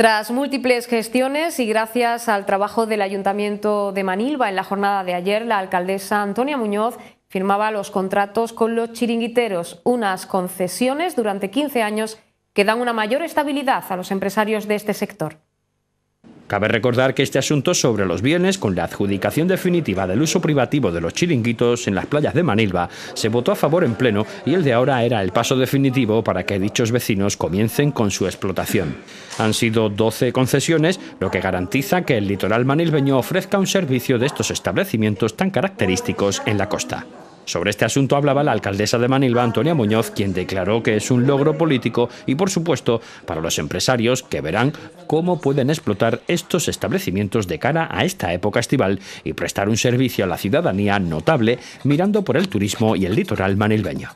Tras múltiples gestiones y gracias al trabajo del Ayuntamiento de Manilva en la jornada de ayer, la alcaldesa Antonia Muñoz firmaba los contratos con los chiringuiteros, unas concesiones durante 15 años que dan una mayor estabilidad a los empresarios de este sector. Cabe recordar que este asunto sobre los bienes con la adjudicación definitiva del uso privativo de los chiringuitos en las playas de Manilva se votó a favor en pleno y el de ahora era el paso definitivo para que dichos vecinos comiencen con su explotación. Han sido 12 concesiones, lo que garantiza que el litoral manilbeño ofrezca un servicio de estos establecimientos tan característicos en la costa. Sobre este asunto hablaba la alcaldesa de Manilva, Antonia Muñoz, quien declaró que es un logro político y, por supuesto, para los empresarios que verán cómo pueden explotar estos establecimientos de cara a esta época estival y prestar un servicio a la ciudadanía notable mirando por el turismo y el litoral manilveño.